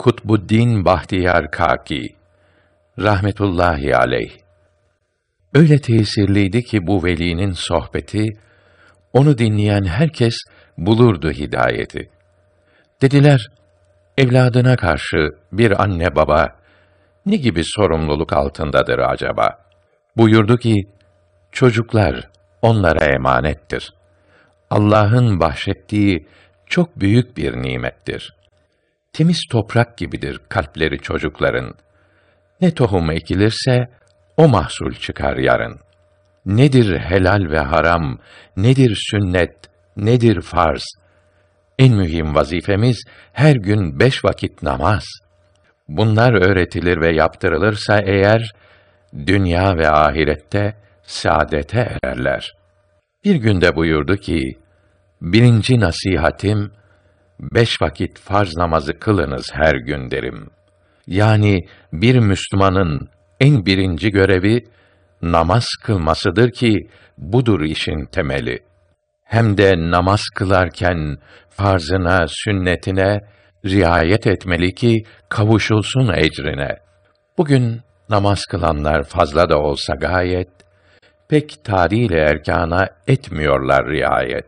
Kutbuddin Bahtiyar Kaki rahmetullahi aleyh öyle tesirliydi ki bu velinin sohbeti onu dinleyen herkes bulurdu hidayeti. Dediler: Evladına karşı bir anne baba ne gibi sorumluluk altındadır acaba? Buyurdu ki: Çocuklar onlara emanettir. Allah'ın bahşettiği çok büyük bir nimettir.'' temiz toprak gibidir kalpleri çocukların. Ne tohum ekilirse o mahsul çıkar yarın. Nedir helal ve haram, nedir sünnet, nedir farz? En mühim vazifemiz her gün beş vakit namaz. Bunlar öğretilir ve yaptırılırsa eğer, dünya ve ahirette saadete ererler. Bir günde buyurdu ki, birinci nasihatim, beş vakit farz namazı kılınız her gün derim. Yani bir Müslümanın en birinci görevi namaz kılmasıdır ki budur işin temeli. Hem de namaz kılarken farzına, sünnetine riayet etmeli ki kavuşulsun ecrine. Bugün namaz kılanlar fazla da olsa gayet, pek tarihle erkana etmiyorlar riayet.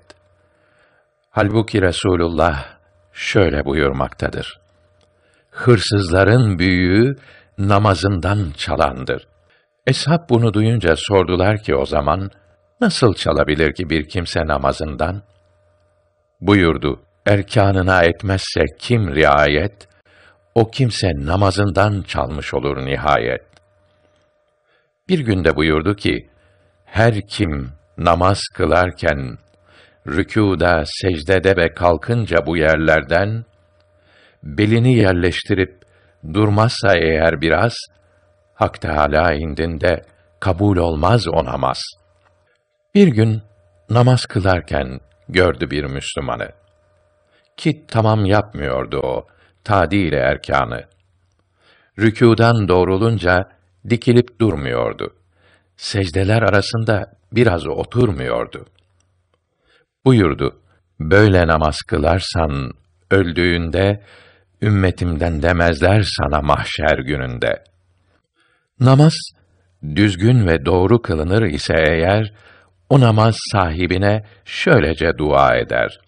Halbuki Resulullah şöyle buyurmaktadır. Hırsızların büyüğü namazından çalandır. Eshab bunu duyunca sordular ki o zaman, nasıl çalabilir ki bir kimse namazından? Buyurdu, erkanına etmezse kim riayet, o kimse namazından çalmış olur nihayet. Bir günde buyurdu ki, her kim namaz kılarken rükûda, secdede ve kalkınca bu yerlerden, belini yerleştirip durmazsa eğer biraz, Hak Teâlâ indinde kabul olmaz o namaz. Bir gün namaz kılarken gördü bir Müslümanı. Ki tamam yapmıyordu o, tadil erkanı. Rükûdan doğrulunca dikilip durmuyordu. Secdeler arasında biraz oturmuyordu.'' buyurdu. Böyle namaz kılarsan, öldüğünde, ümmetimden demezler sana mahşer gününde. Namaz, düzgün ve doğru kılınır ise eğer, o namaz sahibine şöylece dua eder.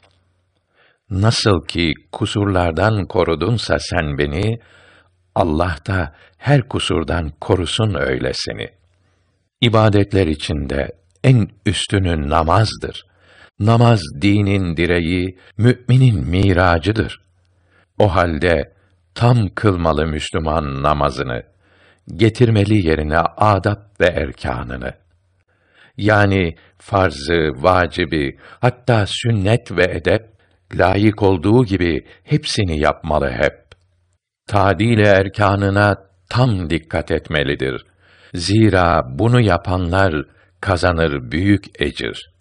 Nasıl ki kusurlardan korudunsa sen beni, Allah da her kusurdan korusun öylesini. İbadetler içinde en üstünü namazdır.'' Namaz dinin direği, müminin miracıdır. O halde tam kılmalı Müslüman namazını, getirmeli yerine adab ve erkanını. Yani farzı, vacibi, hatta sünnet ve edep layık olduğu gibi hepsini yapmalı hep. Tadil erkanına tam dikkat etmelidir. Zira bunu yapanlar kazanır büyük ecir.''